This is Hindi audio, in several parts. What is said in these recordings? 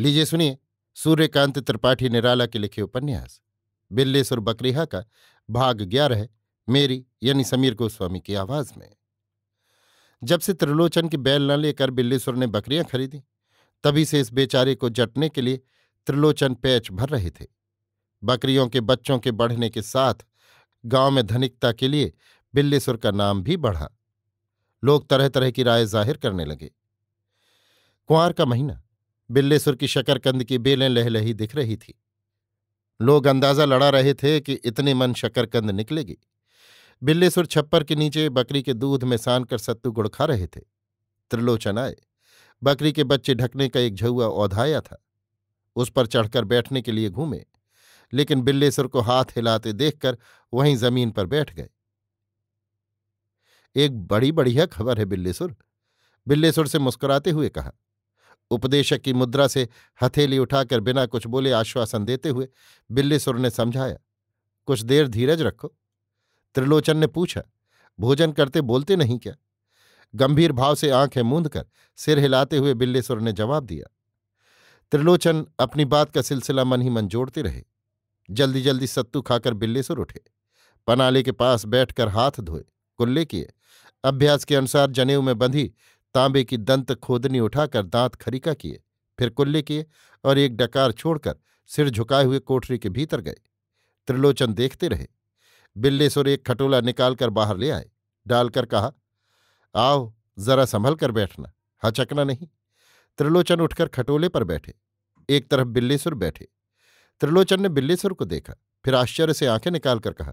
लीजिए सुनिए सूर्यकांत त्रिपाठी निराला के लिखे उपन्यास बिल्लेसुर बकरीहा का भाग ग्यारह मेरी यानी समीर गोस्वामी की आवाज में जब से त्रिलोचन की बैल न लेकर बिल्लेसुर ने बकरियां खरीदी तभी से इस बेचारे को जटने के लिए त्रिलोचन पैच भर रहे थे बकरियों के बच्चों के बढ़ने के साथ गांव में धनिकता के लिए बिल्लेसुर का नाम भी बढ़ा लोग तरह तरह की राय जाहिर करने लगे कुंवर का महीना बिल्लेसुर की शकरकंद की बेलें लहलही दिख रही थी लोग अंदाजा लड़ा रहे थे कि इतने मन शकरकंद निकलेगी बिल्लेसुर छप्पर के नीचे बकरी के दूध में सान कर सत्तू गुड़ खा रहे थे त्रिलोचन आए बकरी के बच्चे ढकने का एक झुआ औधाया था उस पर चढ़कर बैठने के लिए घूमे लेकिन बिल्लेसुर को हाथ हिलाते देखकर वहीं जमीन पर बैठ गए एक बड़ी बढ़िया खबर है बिल्लेसुर बिल्लेसुर से मुस्कुराते हुए कहा उपदेशक की मुद्रा से हथेली उठाकर बिना कुछ बोले आश्वासन देते हुए सुर ने समझाया कुछ देर धीरज रखो त्रिलोचन ने पूछा भोजन करते बोलते नहीं क्या गंभीर भाव से आंखें मूंद कर सिर हिलाते हुए बिल्लीसुर ने जवाब दिया त्रिलोचन अपनी बात का सिलसिला मन ही मन जोड़ते रहे जल्दी जल्दी सत्तू खाकर बिल्लेसुर उठे पनाले के पास बैठकर हाथ धोए कुल्ले किए अभ्यास के अनुसार जनेऊ में बंधी तांबे की दंत खोदनी उठाकर दांत खरीका किए फिर कुल्ले किए और एक डकार छोड़कर सिर झुकाए हुए कोठरी के भीतर गए त्रिलोचन देखते रहे बिल्लेसुर एक खटोला निकालकर बाहर ले आए डालकर कहा आओ जरा संभल कर बैठना हचकना नहीं त्रिलोचन उठकर खटोले पर बैठे एक तरफ बिल्लेसुर बैठे त्रिलोचन ने बिल्लेसुर को देखा फिर आश्चर्य से आंखें निकालकर कहा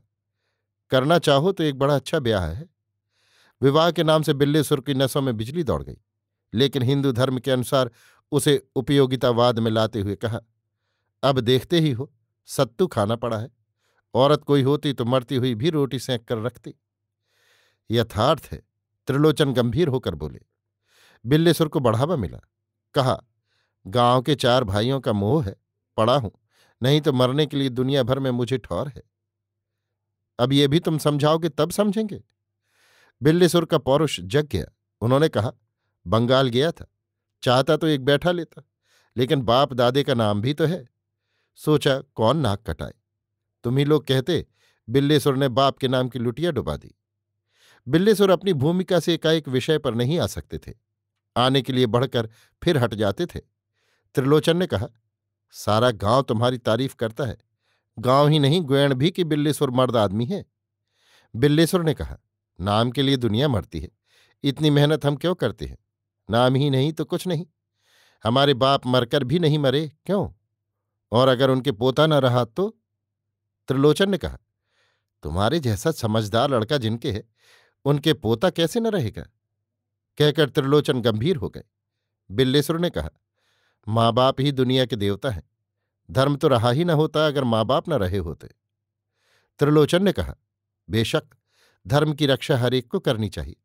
करना चाहो तो एक बड़ा अच्छा ब्याह है विवाह के नाम से बिल्लेसुर की नसों में बिजली दौड़ गई लेकिन हिंदू धर्म के अनुसार उसे उपयोगितावाद में लाते हुए कहा अब देखते ही हो सत्तू खाना पड़ा है औरत कोई होती तो मरती हुई भी रोटी सेंक कर रखती यथार्थ है त्रिलोचन गंभीर होकर बोले बिल्लेसुर को बढ़ावा मिला कहा गांव के चार भाइयों का मोह है पड़ा हूं नहीं तो मरने के लिए दुनिया भर में मुझे ठौर है अब ये भी तुम समझाओगे तब समझेंगे बिल्लीसुर का पौरुष जग गया उन्होंने कहा बंगाल गया था चाहता तो एक बैठा लेता लेकिन बाप दादे का नाम भी तो है सोचा कौन नाक कटाए तुम ही लोग कहते बिल्लेसुर ने बाप के नाम की लुटिया डुबा दी बिल्लीसुर अपनी भूमिका से एकाएक विषय पर नहीं आ सकते थे आने के लिए बढ़कर फिर हट जाते थे त्रिलोचन ने कहा सारा गांव तुम्हारी तारीफ करता है गांव ही नहीं ग्वैण भी कि बिल्लीसुर मर्द आदमी है बिल्लीसुर ने कहा नाम के लिए दुनिया मरती है इतनी मेहनत हम क्यों करते हैं नाम ही नहीं तो कुछ नहीं हमारे बाप मरकर भी नहीं मरे क्यों और अगर उनके पोता न रहा तो त्रिलोचन ने कहा तुम्हारे जैसा समझदार लड़का जिनके है उनके पोता कैसे न रहेगा कहकर त्रिलोचन गंभीर हो गए बिल्लेसुर ने कहा माँ बाप ही दुनिया के देवता हैं धर्म तो रहा ही न होता अगर माँ बाप न रहे होते त्रिलोचन ने कहा बेशक धर्म की रक्षा हर एक को करनी चाहिए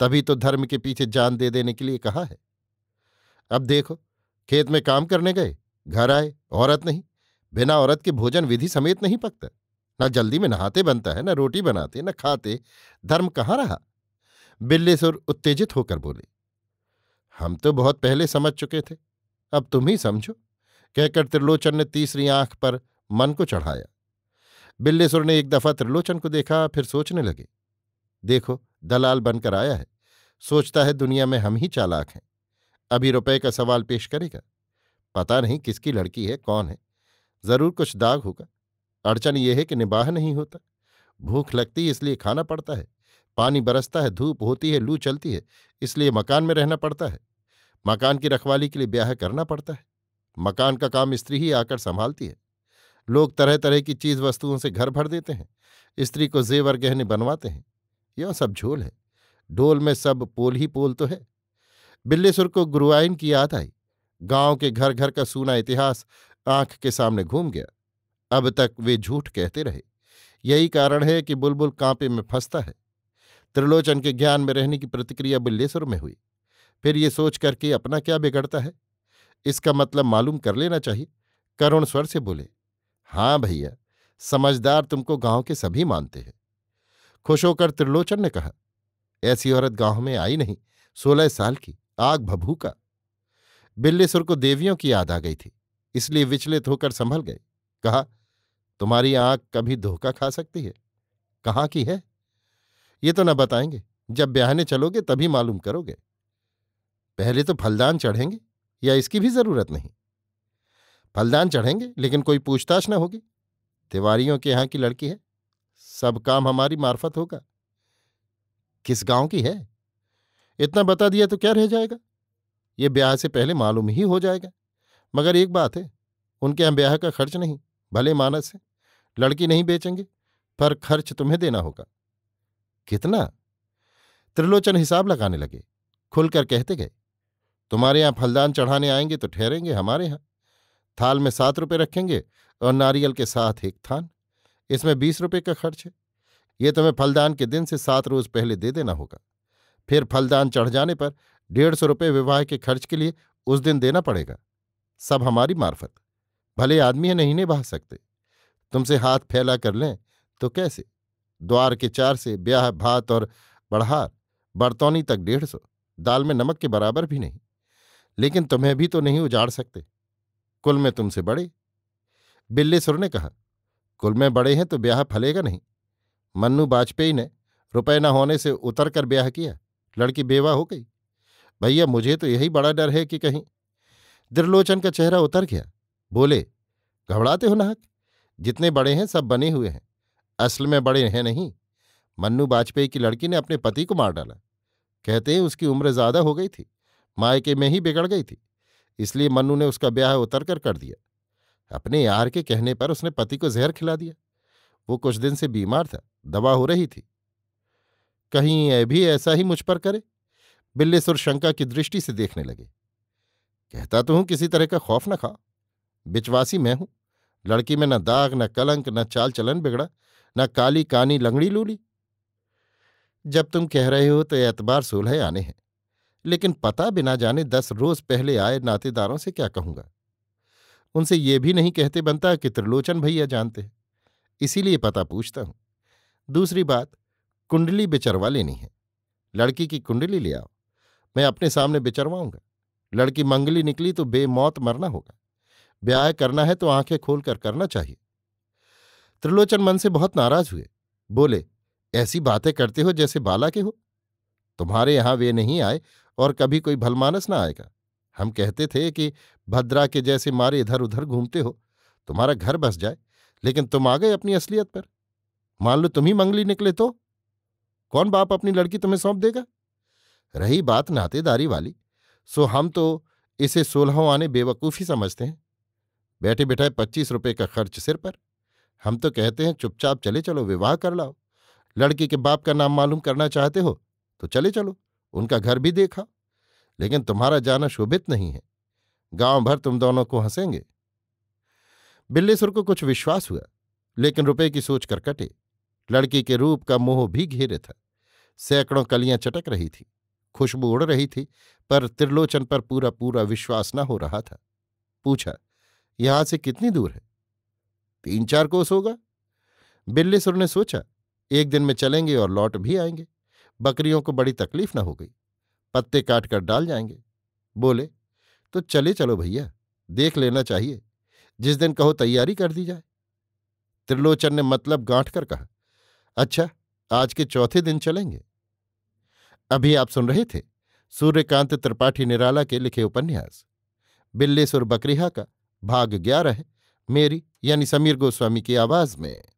तभी तो धर्म के पीछे जान दे देने के लिए कहा है अब देखो खेत में काम करने गए घर आए औरत नहीं बिना औरत के भोजन विधि समेत नहीं पकता ना जल्दी में नहाते बनता है ना रोटी बनाते ना खाते धर्म कहाँ रहा बिल्लेसुर उत्तेजित होकर बोले हम तो बहुत पहले समझ चुके थे अब तुम ही समझो कहकर त्रिलोचन ने तीसरी आंख पर मन को चढ़ाया बिल्लेसुर ने एक दफा त्रिलोचन को देखा फिर सोचने लगे देखो दलाल बनकर आया है सोचता है दुनिया में हम ही चालाक हैं अभी रुपए का सवाल पेश करेगा पता नहीं किसकी लड़की है कौन है जरूर कुछ दाग होगा अड़चन यह है कि निबाह नहीं होता भूख लगती इसलिए खाना पड़ता है पानी बरसता है धूप होती है लू चलती है इसलिए मकान में रहना पड़ता है मकान की रखवाली के लिए ब्याह करना पड़ता है मकान का काम स्त्री ही आकर संभालती है लोग तरह तरह की चीज वस्तुओं से घर भर देते हैं स्त्री को जेवर गहने बनवाते हैं यह सब झोल है ढोल में सब पोल ही पोल तो है बिल्लेसुर को गुरुआइन की याद आई गांव के घर घर का सूना इतिहास आंख के सामने घूम गया अब तक वे झूठ कहते रहे यही कारण है कि बुलबुल कांपे में फंसता है त्रिलोचन के ज्ञान में रहने की प्रतिक्रिया बिल्लेसुर में हुई फिर ये सोच करके अपना क्या बिगड़ता है इसका मतलब मालूम कर लेना चाहिए करुण स्वर से बोले हाँ भैया समझदार तुमको गांव के सभी मानते हैं खुश होकर त्रिलोचन ने कहा ऐसी औरत गांव में आई नहीं सोलह साल की आग भभूका बिल्लेसुर को देवियों की याद आ गई थी इसलिए विचलित होकर संभल गए कहा तुम्हारी आंख कभी धोखा खा सकती है कहाँ की है ये तो न बताएंगे जब ब्याहने चलोगे तभी मालूम करोगे पहले तो फलदान चढ़ेंगे या इसकी भी जरूरत नहीं फलदान चढ़ेंगे लेकिन कोई पूछताछ न होगी तिवारियों के यहाँ की लड़की है सब काम हमारी मार्फत होगा किस गांव की है इतना बता दिया तो क्या रह जाएगा ये ब्याह से पहले मालूम ही हो जाएगा मगर एक बात है उनके यहाँ ब्याह का खर्च नहीं भले मानस है लड़की नहीं बेचेंगे पर खर्च तुम्हें देना होगा कितना त्रिलोचन हिसाब लगाने लगे खुलकर कहते गए तुम्हारे यहाँ फलदान चढ़ाने आएंगे तो ठहरेंगे हमारे यहाँ थाल में सात रुपये रखेंगे और नारियल के साथ एक थान इसमें बीस रुपये का खर्च है ये तुम्हें फलदान के दिन से सात रोज पहले दे देना होगा फिर फलदान चढ़ जाने पर डेढ़ सौ रुपये विवाह के खर्च के लिए उस दिन देना पड़ेगा सब हमारी मार्फत भले आदमी है नहीं निभा सकते तुमसे हाथ फैला कर लें तो कैसे द्वार के चार से ब्याह भात और बढ़हार बर्तौनी तक डेढ़ सौ दाल में नमक के बराबर भी नहीं लेकिन तुम्हें भी तो नहीं उजाड़ सकते कुल में तुमसे बड़े बिल्लेसुर ने कहा कुल में बड़े हैं तो ब्याह फलेगा नहीं मन्नू वाजपेयी ने रुपए न होने से उतर कर ब्याह किया लड़की बेवा हो गई भैया मुझे तो यही बड़ा डर है कि कहीं द्रिलोचन का चेहरा उतर गया बोले घबराते हो नाहक जितने बड़े हैं सब बने हुए हैं असल में बड़े हैं नहीं मन्नू वाजपेयी की लड़की ने अपने पति को मार डाला कहते हैं उसकी उम्र ज्यादा हो गई थी मायके में ही बिगड़ गई थी इसलिए मनु ने उसका ब्याह उतर कर कर दिया अपने यार के कहने पर उसने पति को जहर खिला दिया वो कुछ दिन से बीमार था दवा हो रही थी कहीं यह भी ऐसा ही मुझ पर करे बिल्लेसुर शंका की दृष्टि से देखने लगे कहता तो हूं किसी तरह का खौफ न खा बिचवासी मैं हूं लड़की में न दाग न कलंक न चाल चलन बिगड़ा न काली कानी लंगड़ी लूली जब तुम कह रहे हो तो एतबार सोलह आने हैं लेकिन पता बिना जाने दस रोज पहले आए नातेदारों से क्या कहूंगा उनसे ये भी नहीं कहते बनता कि त्रिलोचन भैया जानते हैं इसीलिए पता पूछता हूं दूसरी बात कुंडली बिचरवा लेनी है लड़की की कुंडली ले आओ मैं अपने सामने बिचरवाऊंगा लड़की मंगली निकली तो बेमौत मरना होगा ब्याह करना है तो आंखें खोलकर करना चाहिए त्रिलोचन मन से बहुत नाराज हुए बोले ऐसी बातें करते हो जैसे बाला के हो तुम्हारे यहां वे नहीं आए और कभी कोई भलमानस ना आएगा हम कहते थे कि भद्रा के जैसे मारे इधर उधर घूमते हो तुम्हारा घर बस जाए लेकिन तुम आ गए अपनी असलियत पर मान लो तुम ही मंगली निकले तो कौन बाप अपनी लड़की तुम्हें सौंप देगा रही बात नातेदारी वाली सो हम तो इसे सोलहों आने बेवकूफ़ी समझते हैं बैठे बैठे पच्चीस रुपये का खर्च सिर पर हम तो कहते हैं चुपचाप चले चलो विवाह कर लाओ लड़की के बाप का नाम मालूम करना चाहते हो तो चले चलो उनका घर भी देखा लेकिन तुम्हारा जाना शोभित नहीं है गांव भर तुम दोनों को हंसेंगे बिल्लेसुर को कुछ विश्वास हुआ लेकिन रुपये की सोच कर कटे लड़की के रूप का मोह भी घेरे था सैकड़ों कलियां चटक रही थी खुशबू उड़ रही थी पर त्रिलोचन पर पूरा पूरा विश्वास न हो रहा था पूछा यहां से कितनी दूर है तीन चार कोस होगा बिल्लेसुर ने सोचा एक दिन में चलेंगे और लौट भी आएंगे बकरियों को बड़ी तकलीफ न हो गई पत्ते काट कर डाल जाएंगे बोले तो चले चलो भैया देख लेना चाहिए जिस दिन कहो तैयारी कर दी जाए त्रिलोचन ने मतलब गांठ कर कहा अच्छा आज के चौथे दिन चलेंगे अभी आप सुन रहे थे सूर्यकांत त्रिपाठी निराला के लिखे उपन्यास बिल्लेसुर बकरीहा का भाग ग्यारह मेरी यानी समीर गोस्वामी की आवाज में